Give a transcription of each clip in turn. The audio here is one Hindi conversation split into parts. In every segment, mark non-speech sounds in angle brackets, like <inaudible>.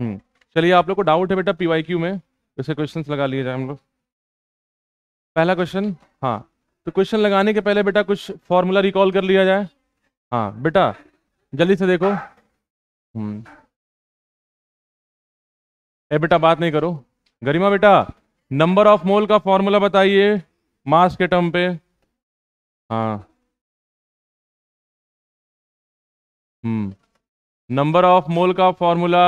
हम्म। चलिए आप लोग को डाउट है बेटा पीवाई क्यू में इसे क्वेश्चन लगा लिए जाए हम लोग पहला क्वेश्चन हाँ तो क्वेश्चन लगाने के पहले बेटा कुछ फॉर्मूला रिकॉल कर लिया जाए हाँ बेटा जल्दी से देखो हम्म। ए बेटा बात नहीं करो गरिमा बेटा नंबर ऑफ मोल का फॉर्मूला बताइए मास के टर्म पे हाँ हम्म नंबर ऑफ मोल का formula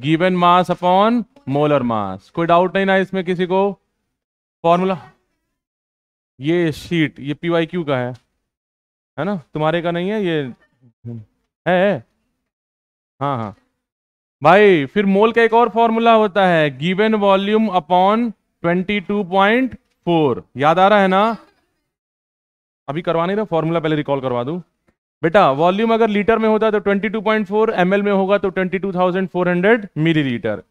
given mass upon molar mass कोई डाउट नहीं ना इसमें किसी को फॉर्मूला ये शीट ये पी वाई क्यू का है है ना तुम्हारे का नहीं है ये है, हाँ हाँ भाई फिर मोल का एक और फॉर्मूला होता है given volume upon twenty two point four याद आ रहा है ना अभी करवा नहीं रहा फॉर्मूला पहले रिकॉल करवा दूं बेटा वॉल्यूम अगर लीटर में होता तो 22.4 ml में होगा तो 22,400 मिलीलीटर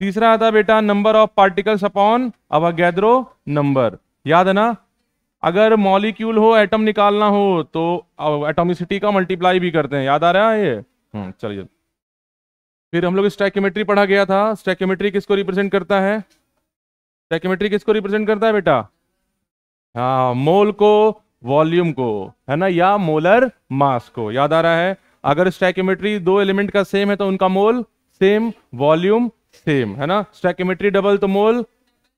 तीसरा आता बेटा number of particles upon Avogadro number याद है ना अगर मॉलिक्यूल हो एटम निकालना हो तो एटोमिसिटी का मल्टीप्लाई भी करते हैं याद आ रहा है ये हम्म, चलिए फिर हम लोग स्टैक्यूमेट्री पढ़ा गया था स्टैक्यूमेट्री किसको रिप्रेजेंट करता है स्टैक्यूमेट्री किसको रिप्रेजेंट करता है बेटा हाँ मोल को वॉल्यूम को है ना या मोलर मास को याद आ रहा है अगर स्टैकोमेट्री दो एलिमेंट का सेम है तो उनका मोल सेम वॉल्यूम सेम है ना स्टैकोमेट्री डबल तो मोल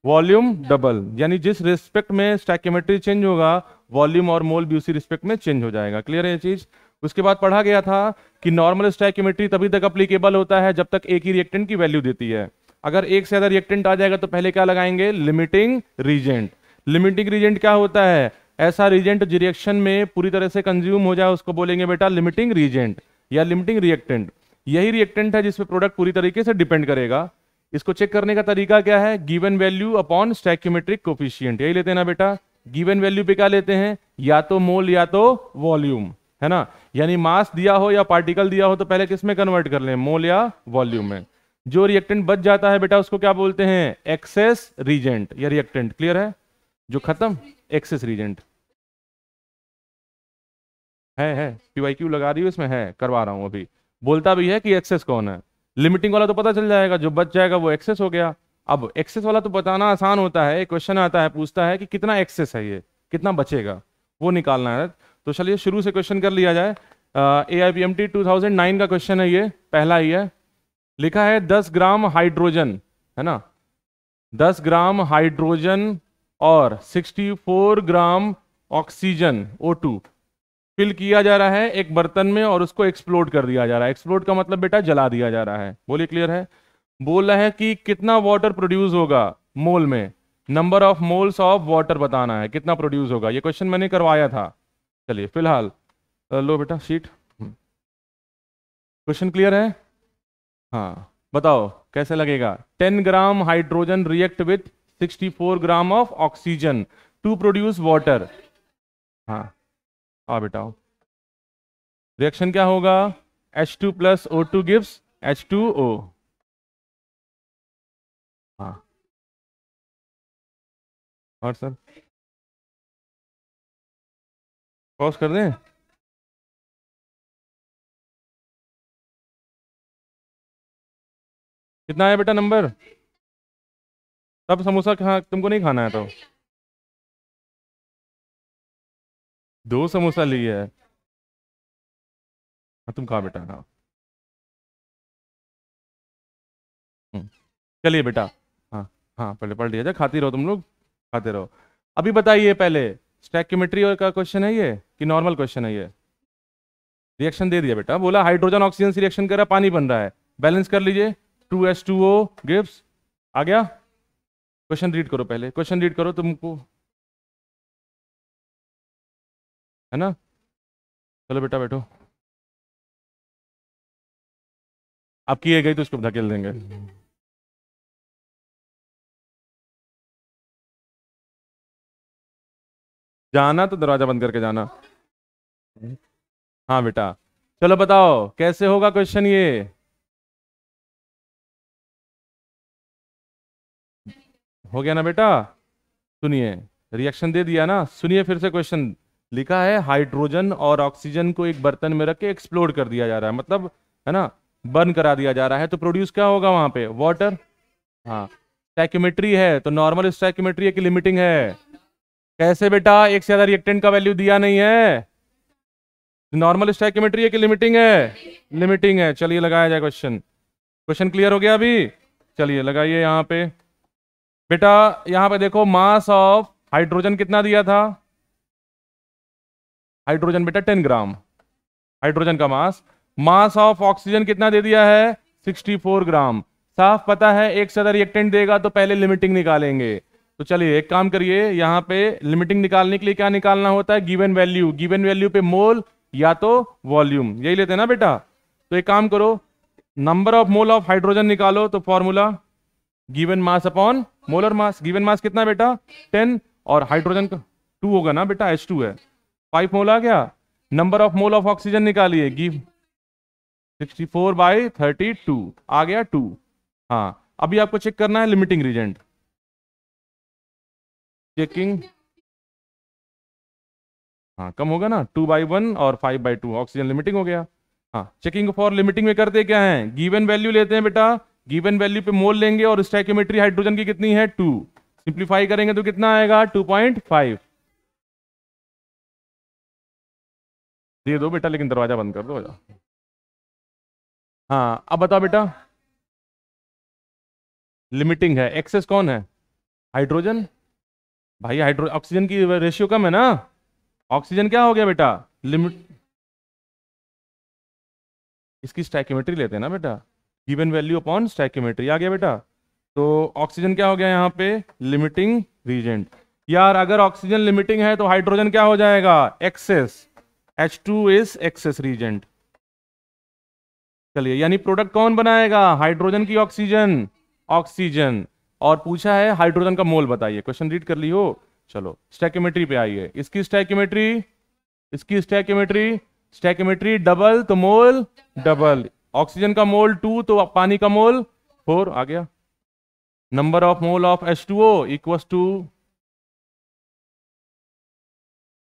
वॉल्यूम डबल यानी जिस रिस्पेक्ट में स्टैकोमेट्री चेंज होगा वॉल्यूम और मोल भी उसी रिस्पेक्ट में चेंज हो जाएगा क्लियर है ये चीज उसके बाद पढ़ा गया था कि नॉर्मल स्टैकोमेट्री तभी तक अप्लीकेबल होता है जब तक एक ही रिएक्टेंट की वैल्यू देती है अगर एक से ज्यादा रिएक्टेंट आ जाएगा तो पहले क्या लगाएंगे लिमिटिंग रीजेंट लिमिटिंग रीजेंट क्या होता है ऐसा रिजेंट जो रिएक्शन में पूरी तरह से कंज्यूम हो जाए उसको बोलेंगे बेटा लिमिटिंग रिजेंट या लिमिटिंग रिएक्टेंट यही रिएक्टेंट है जिसपे प्रोडक्ट पूरी तरीके से डिपेंड करेगा इसको चेक करने का तरीका क्या है given value upon stoichiometric coefficient यही लेते हैं ना बेटा गिवन वैल्यू पे क्या लेते हैं या तो मोल या तो वॉल्यूम है ना यानी मास दिया हो या पार्टिकल दिया हो तो पहले किस में कन्वर्ट कर लें मोल या वॉल्यूम में जो रिएक्टेंट बच जाता है बेटा उसको क्या बोलते हैं एक्सेस रिजेंट या रिएक्टेंट क्लियर है जो खत्म एक्सेस रीजेंट है है पी क्यू लगा रही हूँ इसमें है करवा रहा हूँ अभी बोलता भी है कि एक्सेस कौन है लिमिटिंग वाला तो पता चल जाएगा जो बच जाएगा वो एक्सेस हो गया अब एक्सेस वाला तो बताना आसान होता है क्वेश्चन आता है पूछता है कि कितना एक्सेस है ये कितना बचेगा वो निकालना है तो चलिए शुरू से क्वेश्चन कर लिया जाए A I P M T two thousand nine का क्वेश्चन है ये पहला ही है लिखा है दस ग्राम हाइड्रोजन है ना दस ग्राम हाइड्रोजन और 64 ग्राम ऑक्सीजन O2 फिल किया जा रहा है एक बर्तन में और उसको एक्सप्लोड कर दिया जा रहा है एक्सप्लोड का मतलब बेटा जला दिया जा रहा है बोलिए क्लियर है बोल रहा है कि कितना वाटर प्रोड्यूस होगा मोल में number of moles of water बताना है कितना प्रोड्यूस होगा ये क्वेश्चन मैंने करवाया था चलिए फिलहाल लो बेटा शीट क्वेश्चन क्लियर है हाँ बताओ कैसे लगेगा ten gram hydrogen react with 64 gram of oxygen to produce water हाँ आ बेटा रिएक्शन क्या होगा H2 two plus O two gives H two O हाँ और सर पॉज कर दें कितना है बेटा नंबर तब समोसा खा तुमको नहीं खाना है तो दो समोसा लिए है हाँ तुम खा बेटा कहा हम्म, चलिए बेटा हाँ हाँ पहले पढ़ लिया जाए खाते रहो तुम लोग खाते रहो अभी बताइए पहले स्टेक्यूमेट्री और का क्वेश्चन है ये कि नॉर्मल क्वेश्चन है ये रिएक्शन दे दिया बेटा बोला हाइड्रोजन ऑक्सीजन से रिएक्शन कर रहा पानी बन रहा है बैलेंस कर लीजिए two S two O gives आ गया क्वेश्चन रीड करो पहले क्वेश्चन रीड करो तुमको है ना चलो बेटा बैठो आपकी ये गई तो उसको धकेल देंगे जाना तो दरवाजा बंद करके जाना हाँ बेटा चलो बताओ कैसे होगा क्वेश्चन ये हो गया ना बेटा सुनिए रिएक्शन दे दिया ना सुनिए फिर से क्वेश्चन लिखा है हाइड्रोजन और ऑक्सीजन को एक बर्तन में रख के एक्सप्लोड कर दिया जा रहा है मतलब है ना बर्न करा दिया जा रहा है तो प्रोड्यूस क्या होगा वहां पे वाटर हाँ स्टैक्यूमेट्री है तो नॉर्मल स्टैक्यूमेट्री की लिमिटिंग है कैसे बेटा एक से ज्यादा रिएक्टेंट का वैल्यू दिया नहीं है नॉर्मल स्टैक्यूमेट्री की लिमिटिंग है लिमिटिंग है चलिए लगाया जाए क्वेश्चन क्वेश्चन क्लियर हो गया अभी चलिए लगाइए यहाँ पे बेटा यहां पे देखो मास ऑफ हाइड्रोजन कितना दिया था हाइड्रोजन बेटा टेन ग्राम हाइड्रोजन का मास मास ऑफ ऑक्सीजन कितना दे दिया है 64 ग्राम साफ पता है एक अगर रिएक्टेंट देगा तो पहले लिमिटिंग निकालेंगे तो चलिए एक काम करिए यहाँ पे लिमिटिंग निकालने के लिए क्या निकालना होता है गिवन वैल्यू गिवन वैल्यू पे मोल या तो वॉल्यूम यही लेते हैं ना बेटा तो एक काम करो number of mole of hydrogen निकालो तो formula given mass upon molar mass given mass कितना बेटा टेन और हाइड्रोजन का टू होगा ना बेटा एच है फाइव मोल आ गया number of mole of oxygen निकालिए give sixty four by thirty two आ गया टू हाँ अभी आपको चेक करना है लिमिटिंग रिजेंट चेकिंग हाँ कम होगा ना टू बाई वन और five by two oxygen limiting हो गया हाँ चेकिंग फॉर लिमिटिंग में करते क्या है गिवन वैल्यू लेते हैं बेटा गिवन वैल्यू पे मोल लेंगे और स्टैक्योमेट्री हाइड्रोजन की कितनी है टू सिंप्लीफाई करेंगे तो कितना आएगा टू पॉइंट फाइव दे दो बेटा लेकिन दरवाजा बंद कर दो हाँ अब बताओ बेटा लिमिटिंग है एक्सेस कौन है हाइड्रोजन भाई हाइड्रो ऑक्सीजन की रेशियो कम है ना ऑक्सीजन क्या हो गया बेटा लिमिट इसकी स्टैक्योमेट्री लेते हैं ना बेटा गिवन वैल्यू अपॉन स्टैक्यूमेट्री आ गया बेटा तो ऑक्सीजन क्या हो गया यहाँ पे लिमिटिंग रीजेंट यार अगर ऑक्सीजन लिमिटिंग है तो हाइड्रोजन क्या हो जाएगा excess H two is excess reagent चलिए यानी प्रोडक्ट कौन बनाएगा हाइड्रोजन की ऑक्सीजन ऑक्सीजन और पूछा है हाइड्रोजन का मोल बताइए क्वेश्चन रीड कर ली हो चलो स्टैक्यूमेट्री पे आइए इसकी स्टैक्यूमेट्री इसकी स्टैक्यूमेट्री स्टैक्यूमेट्री डबल तो मोल डबल ऑक्सीजन का मोल टू तो पानी का मोल फोर आ गया number of mole of H two O equals two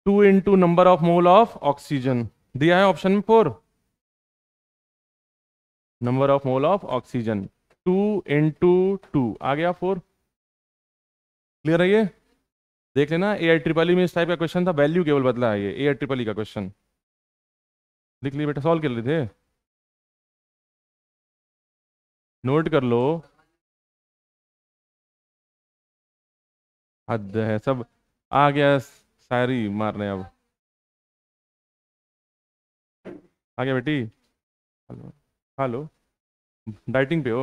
two into number of mole of oxygen दिया है ऑप्शन में four number of mole of oxygen two into two आ गया फोर क्लियर है ये देख लेना ए आई ट्रिपल में इस टाइप का क्वेश्चन था वैल्यू केवल बदला है ये ए आई ट्रिपल का क्वेश्चन लिख लिए बेटा सॉल्व कर लेते थे नोट कर लो हद है सब आ गया सारी मारने अब आ गया बेटी हेलो हेलो डाइटिंग पे हो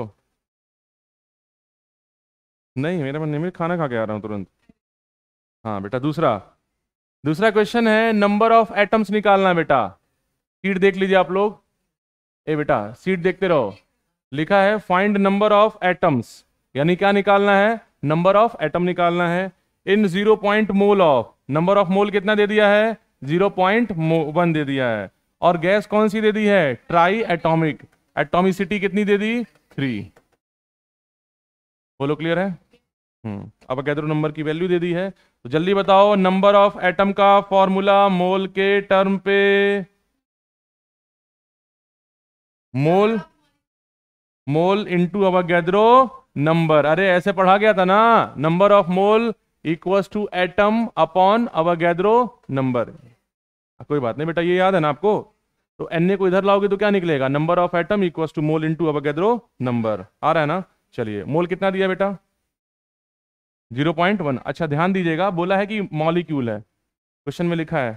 नहीं मेरा मन नहीं खाना खा के आ रहा हूँ तुरंत हाँ बेटा दूसरा दूसरा क्वेश्चन है नंबर ऑफ एटम्स निकालना बेटा सीट देख लीजिए आप लोग ए बेटा सीट देखते रहो लिखा है फाइंड नंबर ऑफ एटम्स यानी क्या निकालना है नंबर ऑफ एटम निकालना है in zero point mole of number of mole कितना दे दिया है जीरो पॉइंट वन दे दिया है और गैस कौन सी दे दी है ट्राई एटोमिक एटोमिसिटी कितनी दे दी थ्री बोलो क्लियर है हम्म, अब अकेदरो नंबर की वैल्यू दे दी है तो जल्दी बताओ नंबर ऑफ एटम का फॉर्मूला मोल के टर्म पे मोल मोल इंटू अब गैदरो नंबर अरे ऐसे पढ़ा गया था ना number of mole equals to atom upon Avogadro number कोई बात नहीं बेटा ये याद है ना आपको तो एन ए को इधर लाओगे तो क्या निकलेगा number of atom equals to mole into Avogadro number आ रहा है ना चलिए मोल कितना दिया बेटा जीरो पॉइंट वन अच्छा ध्यान दीजिएगा बोला है कि मॉलिक्यूल है क्वेश्चन में लिखा है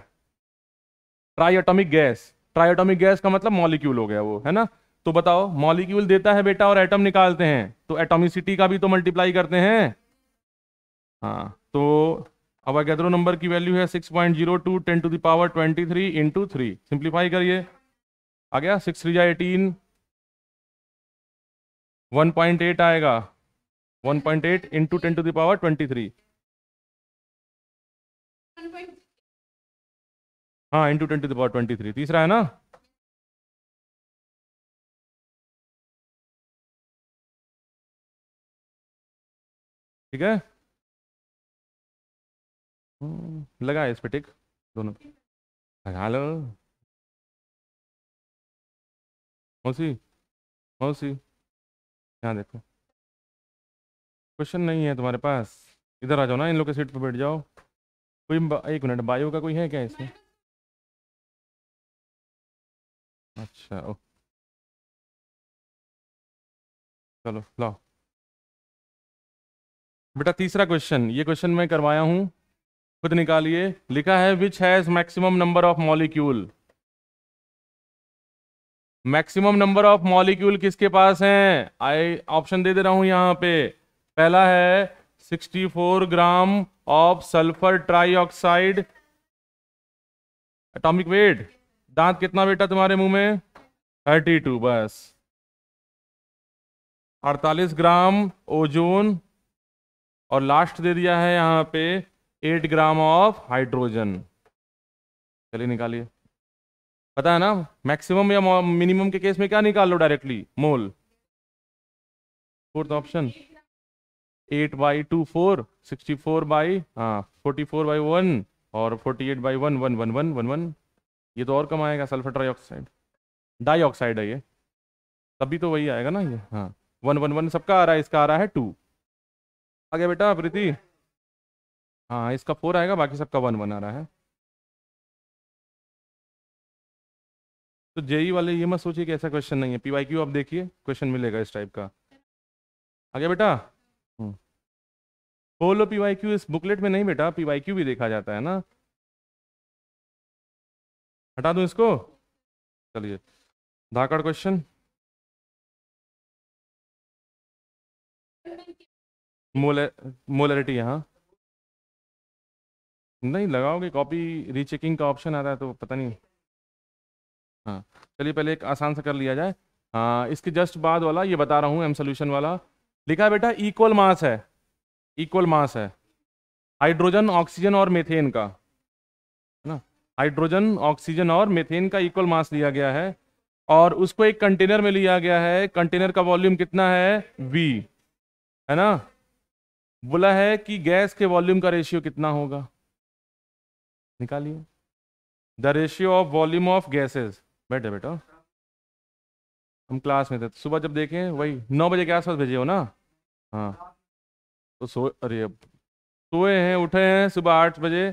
ट्राइटोमिक गैस ट्राइटोमिक गैस का मतलब मॉलिक्यूल हो गया वो है ना तो बताओ मॉलिक्यूल देता है बेटा और एटम निकालते हैं तो एटोमिसिटी का भी तो मल्टीप्लाई करते हैं हाँ तो अब अवागैद्रो नंबर की वैल्यू है six point zero two ten to the power twenty three into three simplify करिए आ गया सिक्स थ्री जाए एटीन वन पॉइंट एट आएगा one point eight into ten to the power twenty three हाँ into ten to the power twenty three तीसरा है ना ठीक है हम्म, लगा इस पर टिक दोनों लगा लो मौसी मौसी यहाँ देखो क्वेश्चन नहीं है तुम्हारे पास इधर आ जाओ ना इन लोग के सीट पर बैठ जाओ कोई एक मिनट बायो का कोई है क्या इसमें अच्छा ओ चलो लाओ बेटा तीसरा क्वेश्चन ये क्वेश्चन मैं करवाया हूँ खुद निकालिए लिखा है which has maximum number of molecule maximum number of molecule किसके पास हैं आई ऑप्शन दे दे रहा हूं यहाँ पे पहला है 64 gram of sulphur trioxide atomic weight दांत कितना बेटा तुम्हारे मुंह में 32 बस 48 ग्राम ओजोन और लास्ट दे दिया है यहाँ पे एट ग्राम ऑफ हाइड्रोजन चलिए निकालिए पता है ना मैक्सिमम या मिनिमम के केस में क्या निकाल लो directly mole fourth option eight by two four sixty four by हाँ फोर्टी फोर बाई वन और forty eight by one one one one one one ये तो और कम आएगा सल्फर ट्राईऑक्साइड डाईऑक्साइड है ये तभी तो वही आएगा ना ये हाँ वन वन वन सबका आ रहा है इसका आ रहा है टू आ गया बेटा प्रीति हाँ इसका फोर आएगा बाकी सबका वन वन आ रहा है तो जेई वाले ये मत सोचिए कि ऐसा क्वेश्चन नहीं है पीवाई क्यू आप देखिए क्वेश्चन मिलेगा इस टाइप का आ गया बेटा पी वाई क्यू इस बुकलेट में नहीं बेटा पीवाई क्यू भी देखा जाता है ना हटा दूं इसको चलिए धाकड़ क्वेश्चन मोलरिटी यहाँ नहीं लगाओगे कॉपी रीचेकिंग का ऑप्शन आ रहा है तो पता नहीं हाँ चलिए पहले एक आसान सा कर लिया जाए हाँ इसके जस्ट बाद वाला ये बता रहा हूँ एम सोल्यूशन वाला लिखा बेटा इक्वल मास है इक्वल मास है हाइड्रोजन ऑक्सीजन और मेथेन का है ना हाइड्रोजन ऑक्सीजन और मेथेन का इक्वल मास लिया गया है और उसको एक कंटेनर में लिया गया है कंटेनर का वॉल्यूम कितना है वी है ना बोला है कि गैस के वॉल्यूम का रेशियो कितना होगा निकालिए the ratio of volume of gases बैठे बेटा हम क्लास में थे तो सुबह जब देखें वही नौ बजे के आसपास भेजे हो ना हाँ तो सो अरे अब सोए हैं उठे हैं सुबह आठ बजे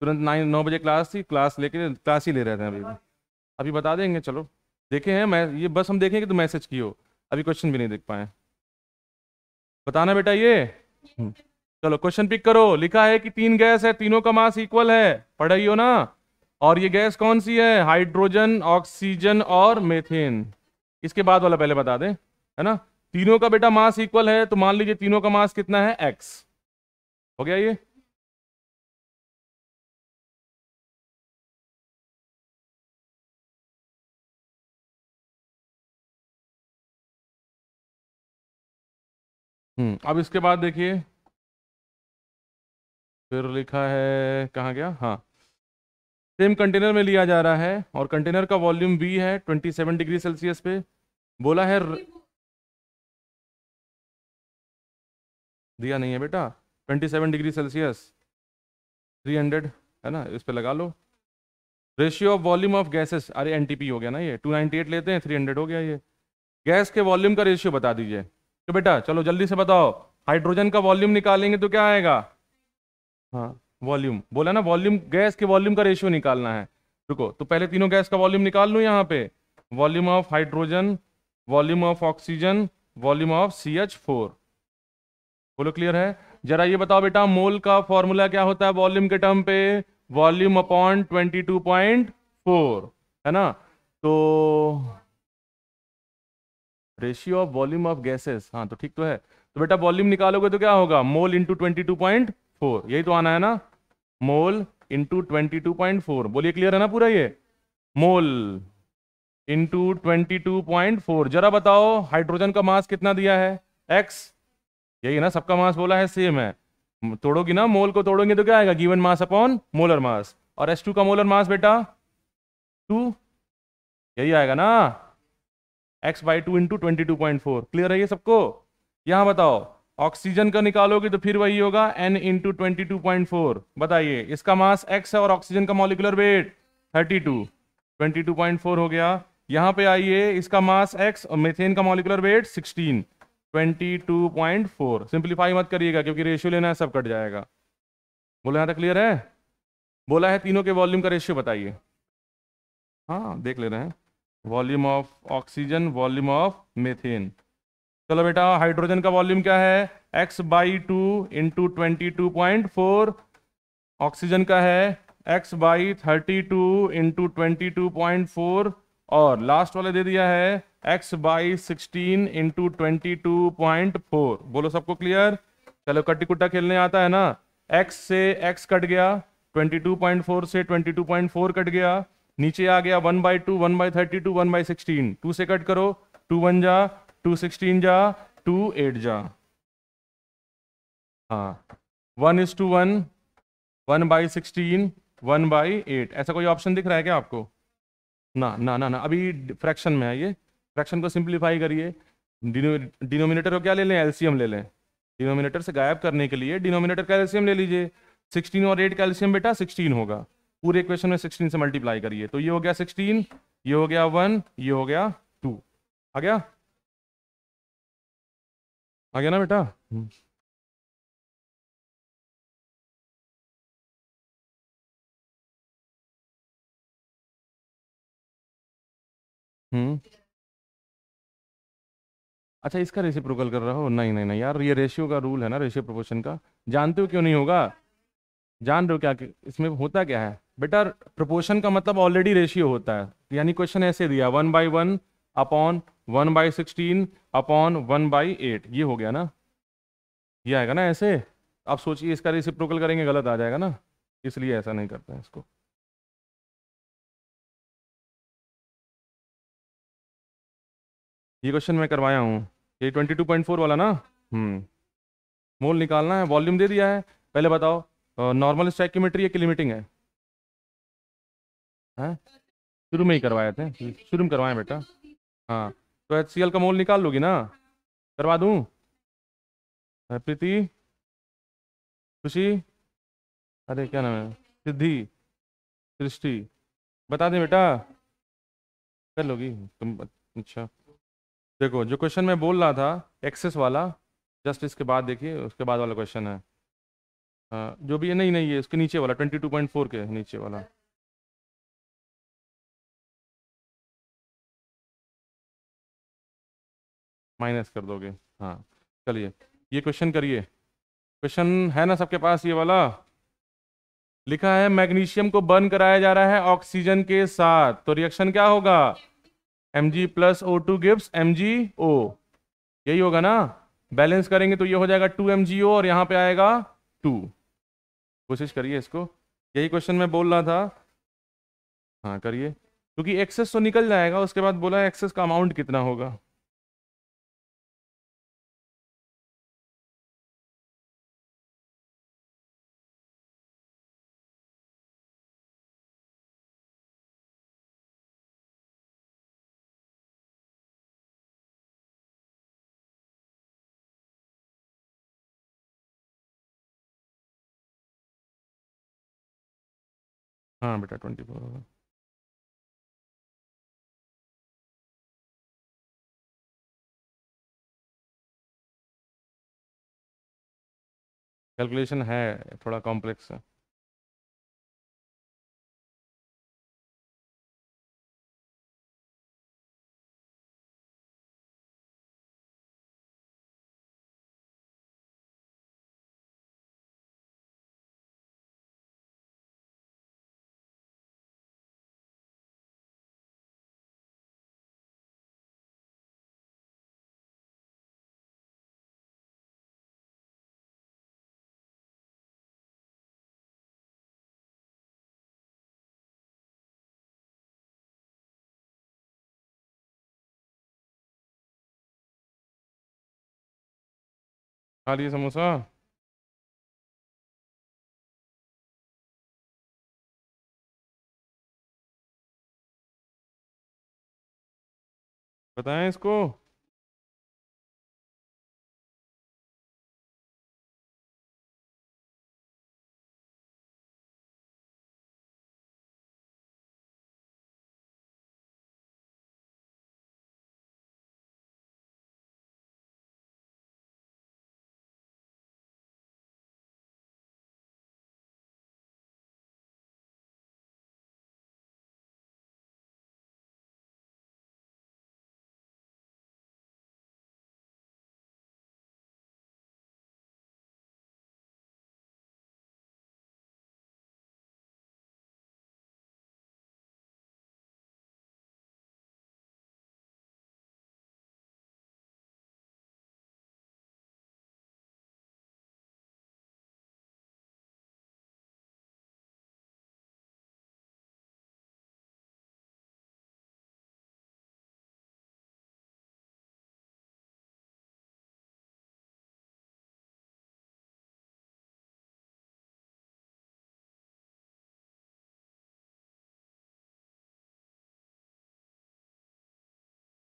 तुरंत नाइन नौ बजे क्लास थी क्लास लेके क्लास ही ले रहे थे अभी अभी बता देंगे चलो देखे हैं मैं ये बस हम देखेंगे तो मैसेज की हो अभी क्वेश्चन भी नहीं देख पाए बताना बेटा ये हम्म। चलो क्वेश्चन पिक करो लिखा है कि तीन गैस है तीनों का मास इक्वल है पढ़ाई हो ना और ये गैस कौन सी है हाइड्रोजन ऑक्सीजन और मेथेन इसके बाद वाला पहले बता दें है ना तीनों का बेटा मास इक्वल है तो मान लीजिए तीनों का मास कितना है एक्स हो गया ये हम्म। अब इसके बाद देखिए फिर लिखा है कहाँ गया हाँ सेम कंटेनर में लिया जा रहा है और कंटेनर का वॉल्यूम बी है 27 डिग्री सेल्सियस पे बोला है र... दिया नहीं है बेटा 27 डिग्री सेल्सियस 300 है ना इस पर लगा लो ratio of volume of gases अरे एनटीपी हो गया ना ये 298 लेते हैं 300 हो गया ये गैस के वॉल्यूम का रेशियो बता दीजिए तो बेटा चलो जल्दी से बताओ हाइड्रोजन का वॉल्यूम निकालेंगे तो क्या आएगा हाँ वॉल्यूम बोला ना वॉल्यूम गैस के वॉल्यूम का रेशियो निकालना है रुको तो पहले तीनों गैस का वॉल्यूम निकाल लूँ यहाँ पे volume of hydrogen volume of oxygen volume of C H four बोलो क्लियर है जरा ये बताओ बेटा मोल का फॉर्मूला क्या होता है वॉल्यूम के टर्म पे volume upon twenty two point four है ना तो ratio of volume of gases हाँ तो ठीक तो है तो बेटा वॉल्यूम निकालोगे तो क्या होगा mole into twenty two point four यही तो आना है ना mole into twenty two point four बोलिए क्लियर है ना पूरा ये mole into twenty two point four जरा बताओ हाइड्रोजन का मास कितना दिया है एक्स यही ना सबका मास बोला है सेम है तोड़ोगी ना मोल को तोड़ोगे तो क्या आएगा given mass upon molar mass और एस टू का मोलर मास बेटा टू यही आएगा ना X by two into twenty two point four clear है ये सबको यहाँ बताओ ऑक्सीजन का निकालोगे तो फिर वही होगा N into twenty two point four बताइए इसका मास एक्स है और ऑक्सीजन का molecular weight thirty two twenty two point four हो गया यहाँ पे आइए इसका मास एक्स और मेथेन का molecular weight sixteen twenty two point four simplify मत करिएगा क्योंकि रेशियो लेना है सब कट जाएगा बोलो यहाँ तक क्लियर है बोला है तीनों के वॉल्यूम का रेशियो बताइए हाँ देख ले रहे हैं volume of oxygen volume of methane चलो बेटा हाइड्रोजन का वॉल्यूम क्या है x by two into twenty two point four oxygen का है x by thirty two into twenty two point four और लास्ट वाले दे दिया है x by sixteen into twenty two point four बोलो सबको क्लियर चलो कट्टी कुट्टा खेलने आता है ना x से x कट गया ट्वेंटी टू पॉइंट फोर से twenty two point four cut गया नीचे आ गया one by two one by thirty two one by sixteen two से कट करो टू वन जा टू सिक्सटीन जा टू एट जा हाँ one is two one one by sixteen one by eight ऐसा कोई ऑप्शन दिख रहा है क्या आपको ना ना ना ना अभी फ्रैक्शन में है ये फ्रैक्शन को सिंप्लीफाई करिए डिनोमिनेटर को क्या ले लें एल्सियम ले लें डिनोमिनेटर से गायब करने के लिए डिनोमिनेटर का एल्सियम ले लीजिए सिक्सटीन और एट का बेटा सिक्सटीन होगा पूरे इक्वेशन में सिक्सटीन से मल्टीप्लाई करिए तो ये हो गया सिक्सटीन ये हो गया वन ये हो गया टू आ गया आ गया ना बेटा हम्म, हम्म। अच्छा इसका रेशियो प्रोकल कर रहा हो नहीं नहीं नहीं यार ये रेशियो का रूल है ना रेशियो प्रोपोर्शन का जानते हो क्यों नहीं होगा जान रहे हो क्या इसमें होता क्या है बेटा प्रपोर्शन का मतलब ऑलरेडी रेशियो होता है यानी क्वेश्चन ऐसे दिया one by one upon one by sixteen upon one by eight ये हो गया ना ये आएगा ना ऐसे आप सोचिए इसका रिसिप्रोकल करेंगे गलत आ जाएगा ना इसलिए ऐसा नहीं करते हैं इसको ये क्वेश्चन मैं करवाया हूँ ये ट्वेंटी टू पॉइंट फोर वाला ना हम्म मोल निकालना है वॉल्यूम दे दिया है पहले बताओ नॉर्मल स्ट्राइक की लिमिटिंग है हाँ? शुरू में ही करवाए थे शुरू में करवाए बेटा हाँ तो एच का मोल निकाल लोगी ना करवा दूँ प्रीति खुशी अरे क्या नाम है सिद्धि सृष्टि बता दें बेटा कर लोगी तुम अच्छा देखो जो क्वेश्चन मैं बोल रहा था एक्सेस वाला जस्ट इसके बाद देखिए उसके बाद वाला क्वेश्चन है हाँ जो भी है नहीं नहीं ये इसके नीचे वाला ट्वेंटी टू पॉइंट फोर के नीचे वाला माइनस कर दोगे हाँ चलिए ये क्वेश्चन करिए क्वेश्चन है ना सबके पास ये वाला लिखा है मैग्नीशियम को बर्न कराया जा रहा है ऑक्सीजन के साथ तो रिएक्शन क्या होगा M G plus O two gives M G O यही होगा ना बैलेंस करेंगे तो ये हो जाएगा टू एम जी ओ और यहाँ पे आएगा टू कोशिश करिए इसको यही क्वेश्चन मैं बोल रहा था हाँ करिए क्योंकि एक्सेस तो निकल जाएगा उसके बाद बोला एक्सेस का अमाउंट कितना होगा हाँ बेटा ट्वेंटी फोर कैलकुलेशन है थोड़ा कॉम्प्लेक्स है खा लिए समोसा बताएं इसको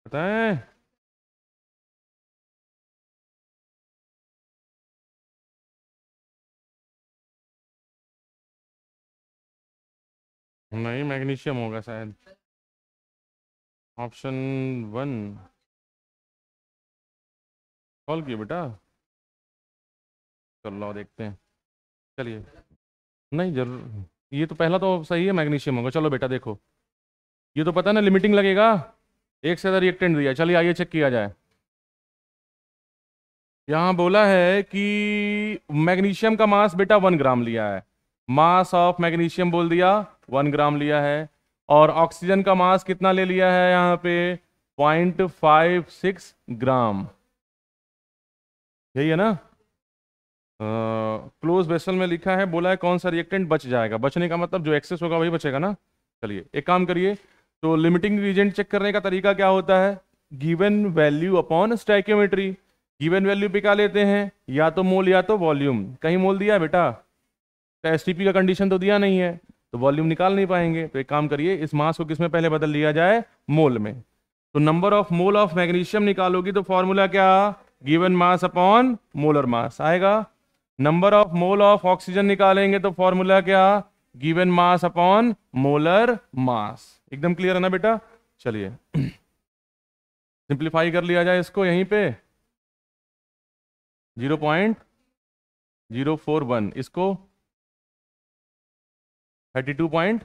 पता है नहीं मैग्नीशियम होगा शायद ऑप्शन वन कॉल किए बेटा चल लो देखते हैं चलिए नहीं जरूर ये तो पहला तो सही है मैग्नीशियम होगा चलो बेटा देखो ये तो पता ना लिमिटिंग लगेगा एक से ज़्यादा रिएक्टेंट दिया चलिए आइए चेक किया जाए यहां बोला है कि मैग्नीशियम का मास बेटा वन ग्राम लिया है मास ऑफ मैग्नीशियम बोल दिया वन ग्राम लिया है और ऑक्सीजन का मास कितना ले लिया है यहां पे पॉइंट फाइव सिक्स ग्राम यही है ना क्लोज uh, वेसल में लिखा है बोला है कौन सा रिएक्टेंट बच जाएगा बचने का मतलब जो एक्सेस होगा वही बचेगा ना चलिए एक काम करिए तो लिमिटिंग रीजेंट चेक करने का तरीका क्या होता है given value upon stoichiometry given value पिका लेते हैं या तो मोल या तो वॉल्यूम कहीं मोल दिया बेटा एस तो का कंडीशन तो दिया नहीं है तो वॉल्यूम निकाल नहीं पाएंगे तो एक काम करिए इस मास को किसमें पहले बदल लिया जाए मोल में तो number of mole of magnesium निकालोगी तो फॉर्मूला क्या given mass upon molar mass आएगा number of mole of oxygen निकालेंगे तो फॉर्मूला क्या given mass upon molar mass एकदम क्लियर है ना बेटा चलिए सिंप्लीफाई कर लिया जाए इसको यहीं पे zero point zero four one इसको thirty two point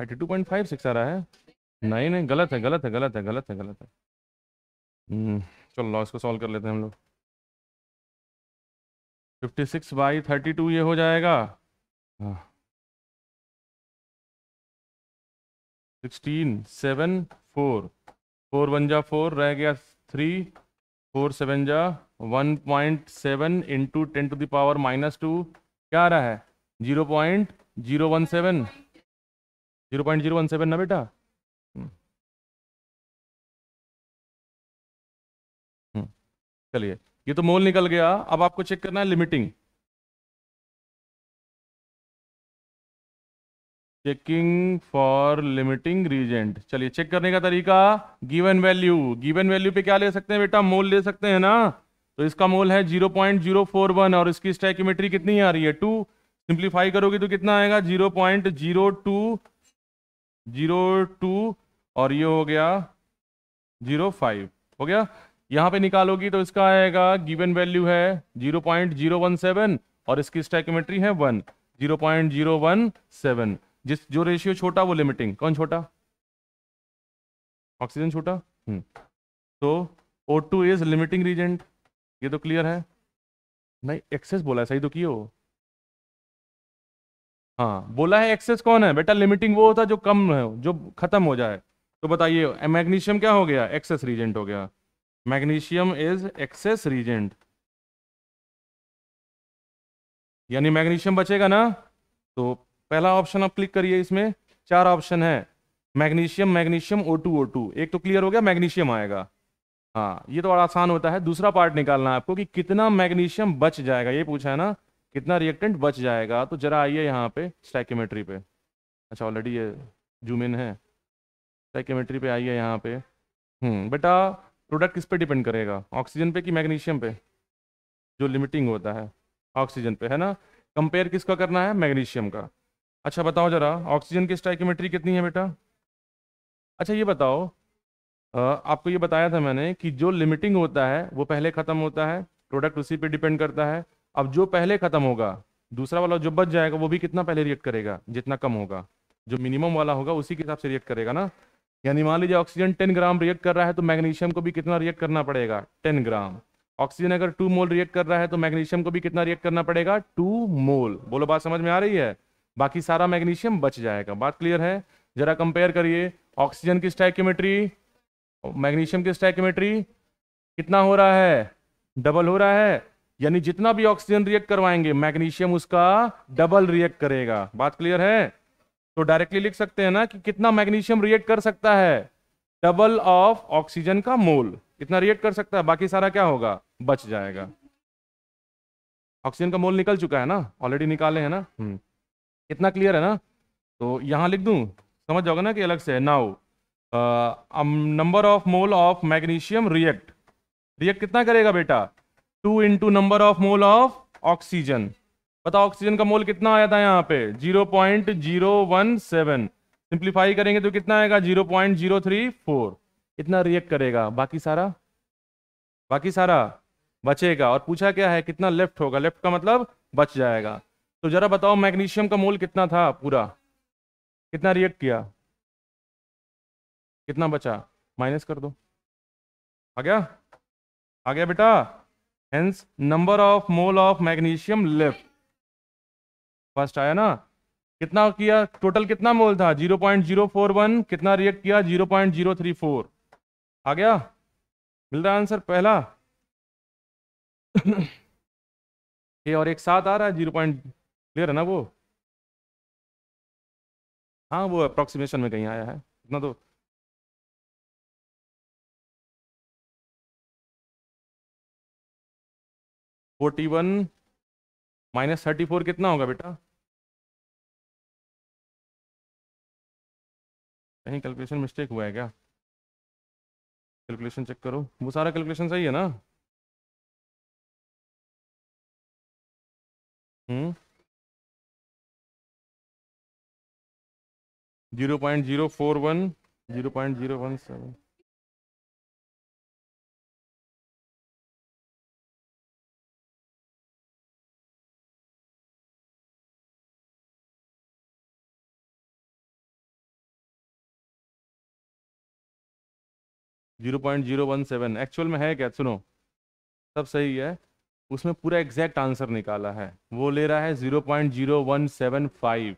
thirty two point five six आ रहा है नहीं नहीं गलत है गलत है गलत है गलत है गलत है हम्म, चलो लॉ इसको सॉल्व कर लेते हैं हम लोग fifty six by thirty two ये हो जाएगा हाँ sixteen seven four four one जा फोर रह गया थ्री फोर सेवन जा one point seven into ten to the power minus two क्या आ रहा है zero point zero one seven zero point zero one seven ना बेटा हम्म। हम्म। चलिए ये तो मोल निकल गया अब आपको चेक करना है limiting checking for limiting reagent चलिए चेक करने का तरीका गिवन वैल्यू गिवन वैल्यू पे क्या ले सकते हैं बेटा मोल ले सकते हैं ना तो इसका मोल है 0.041 और इसकी स्टैकिमेट्री कितनी आ रही है टू सिंप्लीफाई करोगे तो कितना आएगा 0.02 02 और ये हो गया 05 हो गया यहाँ पे निकालोगी तो इसका आएगा गिवन वैल्यू है सेवन और इसकी स्टैकिमेट्री है वन सेवन जिस जो रेशियो छोटा वो लिमिटिंग कौन छोटा ऑक्सीजन छोटा हम्म। तो O two is limiting reagent ये तो क्लियर है नहीं एक्सेस बोला है सही तो किए हो हाँ बोला है एक्सेस कौन है बेटा लिमिटिंग वो होता जो कम है जो खत्म हो जाए तो बताइए मैग्नीशियम क्या हो गया एक्सेस रीजेंट हो गया मैग्नीशियम इज एक्सेस रीजेंट यानी मैग्नीशियम बचेगा ना तो पहला ऑप्शन आप क्लिक करिए इसमें चार ऑप्शन है magnesium magnesium O two O two एक तो क्लियर हो गया मैग्नीशियम आएगा हाँ ये तो बड़ा आसान होता है दूसरा पार्ट निकालना है आपको कि कितना मैग्नीशियम बच जाएगा ये पूछा है ना कितना रिएक्टेंट बच जाएगा तो जरा आइए यहाँ पे स्टैक्योमेट्री पे अच्छा ऑलरेडी ये जूम इन है स्टैक्योमेट्री पे आइए यहाँ पे हम्म बेटा प्रोडक्ट किस पे डिपेंड करेगा ऑक्सीजन पे कि मैग्नीशियम पे जो लिमिटिंग होता है ऑक्सीजन पे है ना कंपेयर किसका करना है मैग्नीशियम का अच्छा बताओ ज़रा ऑक्सीजन की स्टाइकोमेट्री कितनी है बेटा अच्छा ये बताओ आपको ये बताया था मैंने कि जो लिमिटिंग होता है वो पहले ख़त्म होता है प्रोडक्ट उसी पे डिपेंड करता है अब जो पहले ख़त्म होगा दूसरा वाला जो बच जाएगा वो भी कितना पहले रिएक्ट करेगा जितना कम होगा जो मिनिमम वाला होगा उसी के हिसाब से रिएक्ट करेगा ना यानी मान लीजिए ऑक्सीजन टेन ग्राम रिएक्ट कर रहा है तो मैग्नीशियम को भी कितना रिएक्ट करना पड़ेगा टेन ग्राम ऑक्सीजन अगर टू मोल रिएक्ट कर रहा है तो मैग्नीशियम को भी कितना रिएक्ट करना पड़ेगा टू मोल बोलो बात समझ में आ रही है बाकी सारा मैग्नीशियम बच जाएगा बात क्लियर है जरा कंपेयर करिए ऑक्सीजन की स्टैक्यूमेट्री मैग्नीशियम की स्टैक्यूमेट्री कितना हो रहा है डबल हो रहा है यानी जितना भी ऑक्सीजन रिएक्ट करवाएंगे मैग्नीशियम उसका डबल रिएक्ट करेगा बात क्लियर है तो डायरेक्टली लिख सकते हैं ना कि कितना मैग्नीशियम रिएक्ट कर सकता है डबल ऑफ ऑक्सीजन का मोल कितना रिएक्ट कर सकता है बाकी सारा क्या होगा बच जाएगा ऑक्सीजन का मोल निकल चुका है ना ऑलरेडी निकाले हैं ना हम्म। इतना क्लियर है ना तो यहाँ लिख दूँ समझ जाओगे ना कि अलग से now number of mole of magnesium react react कितना करेगा बेटा two into number of mole of oxygen बताओ ऑक्सीजन का मोल कितना आया था यहाँ पे zero point zero one seven simplify करेंगे तो कितना आएगा zero point zero three four इतना रिएक्ट करेगा बाकी सारा बाकी सारा बचेगा और पूछा क्या है कितना लेफ्ट होगा लेफ्ट का मतलब बच जाएगा तो जरा बताओ मैग्नीशियम का मोल कितना था पूरा कितना रिएक्ट किया कितना बचा माइनस कर दो आ गया आ गया बेटा hence number of mole of magnesium left first आया ना कितना किया टोटल कितना मोल था 0.041 कितना रिएक्ट किया 0.034 आ गया मिल रहा आंसर पहला <coughs> ये और एक साथ आ रहा है 0. क्लियर है ना वो हाँ वो अप्रोक्सीमेशन में कहीं आया है इतना तो forty one minus thirty four कितना होगा बेटा कहीं कैलकुलेशन मिस्टेक हुआ है क्या कैलकुलेशन चेक करो वो सारा कैलकुलेशन सही है ना हम्म zero point zero four one zero point zero one seven zero point zero one seven actual में है क्या सुनो सब सही है उसमें पूरा एग्जैक्ट आंसर निकाला है वो ले रहा है zero point zero one seven five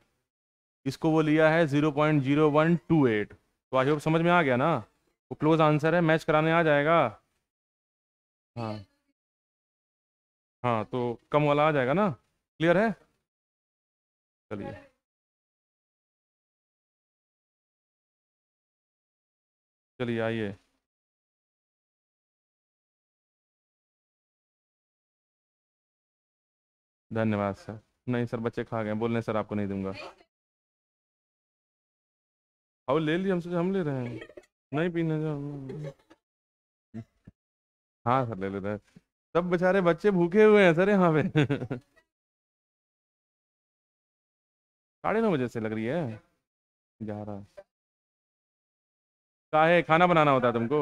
इसको वो लिया है zero point zero one two eight तो आई होप समझ में आ गया ना वो क्लोज आंसर है मैच कराने आ जाएगा हाँ हाँ तो कम वाला आ जाएगा ना क्लियर है चलिए चलिए आइए धन्यवाद सर नहीं सर बच्चे खा गए बोलने सर आपको नहीं दूंगा और ले लिया हमसे हम ले रहे हैं नहीं पीना जाओ हाँ सर हाँ, ले ले रहे हैं सब बेचारे बच्चे भूखे हुए हैं सर यहाँ पे साढ़े नौ बजे से लग रही है जा रहा काहे खाना बनाना होता है तुमको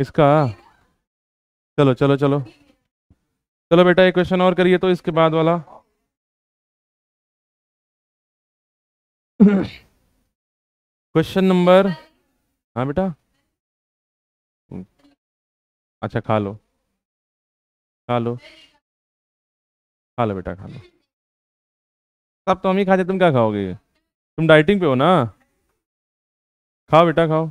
इसका चलो चलो चलो चलो बेटा एक क्वेश्चन और करिए तो इसके बाद वाला क्वेश्चन नंबर हाँ बेटा अच्छा खा लो खा लो खा लो बेटा खा लो सब तो हम ही खाते तुम क्या खाओगे तुम डाइटिंग पे हो ना खाओ बेटा खाओ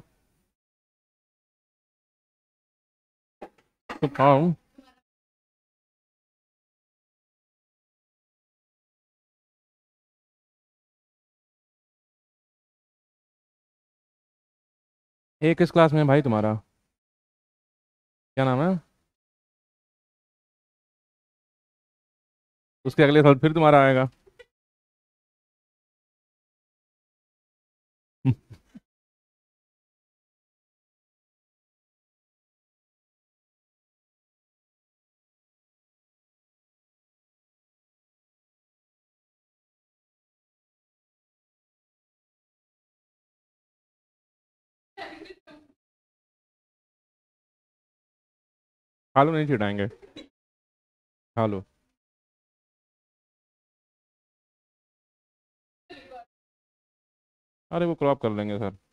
सकता हूँ एक किस क्लास में है भाई तुम्हारा क्या नाम है उसके अगले साल फिर तुम्हारा आएगा आलू नहीं छिड़ाएंगे आलू अरे वो क्रॉप कर लेंगे सर